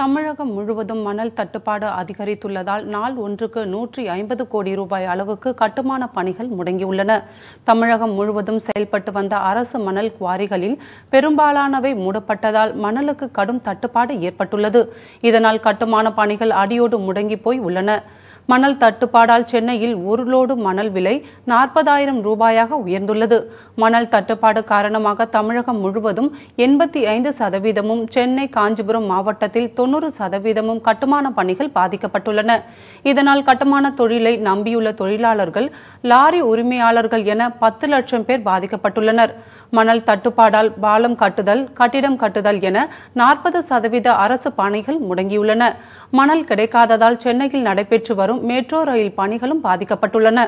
தமிழகம் முழுவதும் மணல் தட்டுப்பாடு அதிகரித்துள்ளதால் நாள் ஒன்றுக்கு நூற்றி ஐம்பது கோடி ரூபாய் அளவுக்கு கட்டுமான பணிகள் முடங்கியுள்ளன தமிழகம் முழுவதும் செயல்பட்டு வந்த அரசு மணல் குவாரிகளில் பெரும்பாலானவை மூடப்பட்டதால் மணலுக்கு கடும் தட்டுப்பாடு ஏற்பட்டுள்ளது இதனால் கட்டுமான பணிகள் அடியோடு முடங்கி போய் உள்ளன மணல் தட்டுப்பாடால் சென்னையில் ஒரு லோடு மணல் விலை நாற்பதாயிரம் ரூபாயாக உயர்ந்துள்ளது மணல் தட்டுப்பாடு காரணமாக தமிழகம் முழுவதும் எண்பத்தி ஐந்து சதவீதமும் சென்னை காஞ்சிபுரம் மாவட்டத்தில் தொன்னூறு சதவீதமும் கட்டுமான பணிகள் பாதிக்கப்பட்டுள்ளன இதனால் கட்டுமான தொழிலை நம்பியுள்ள தொழிலாளர்கள் லாரி உரிமையாளர்கள் என பத்து லட்சம் பேர் பாதிக்கப்பட்டுள்ளனர் மணல் தட்டுப்பாடால் பாலம் கட்டுதல் கட்டிடம் கட்டுதல் என நாற்பது சதவீத அரசு பணிகள் முடங்கியுள்ளன மணல் கிடைக்காததால் சென்னையில் நடைபெற்று வரும் மற்றும் மெட்ரோ ரயில் பணிகளும் பாதிக்கப்பட்டுள்ளன